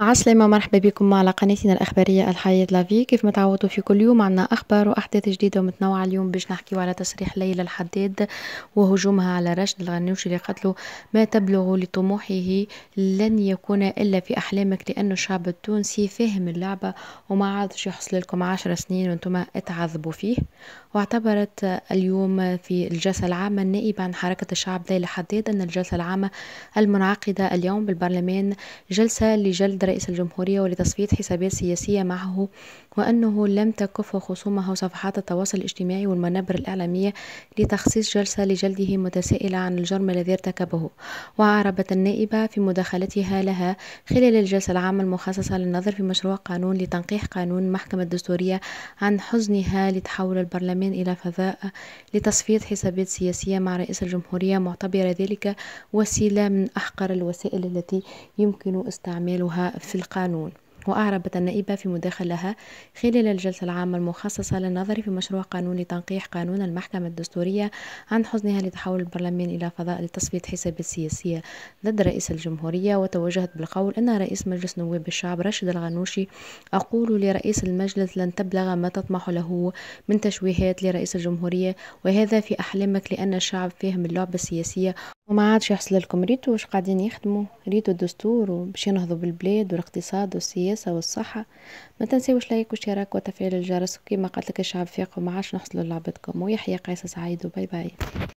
مع السلامة مرحبا بكم على قناتنا الأخبارية الحياة لافي كيف متعودوا في كل يوم عنا أخبار وأحداث جديدة ومتنوعة اليوم باش نحكيو على تصريح ليلى الحداد وهجومها على رشد الغنوشي اللي قتله ما تبلغ لطموحه لن يكون إلا في أحلامك لأنه الشعب التونسي فاهم اللعبة وما عادش يحصل لكم عشر سنين وانتم تعذبوا فيه واعتبرت اليوم في الجلسة العامة النائبة عن حركة الشعب ليلى الحداد أن الجلسة العامة المنعقدة اليوم بالبرلمان جلسة لجلد رئيس الجمهورية ولتصفية حسابات سياسية معه وأنه لم تكف خصومه صفحات التواصل الاجتماعي والمنابر الإعلامية لتخصيص جلسة لجلده متسائلة عن الجرم الذي ارتكبه وعربت النائبة في مداخلتها لها خلال الجلسة العامة المخصصة للنظر في مشروع قانون لتنقيح قانون المحكمة الدستورية عن حزنها لتحول البرلمان إلى فضاء لتصفية حسابات سياسية مع رئيس الجمهورية معتبرة ذلك وسيلة من أحقر الوسائل التي يمكن استعمالها في القانون وأعربت النائبة في مداخلها خلال الجلسة العامة المخصصة للنظر في مشروع قانون لتنقيح قانون المحكمة الدستورية عن حزنها لتحول البرلمان إلى فضاء لتصفية حسابات سياسية ضد رئيس الجمهورية وتوجهت بالقول أن رئيس مجلس نواب الشعب رشيد الغنوشي أقول لرئيس المجلس لن تبلغ ما تطمح له من تشويهات لرئيس الجمهورية وهذا في أحلامك لأن الشعب فاهم اللعبة السياسية وما عادش يحصل لكم ريتو واش قاعدين يخدموا ريتو الدستور وباش ينهضوا بالبلاد والاقتصاد والسياسة والصحة ما تنساوش لايك واشتراك وتفعيل الجرس وكما قالت لك الشعب فيق وما عادش نحصلوا لعبتكم ويحيى قيس سعيد باي باي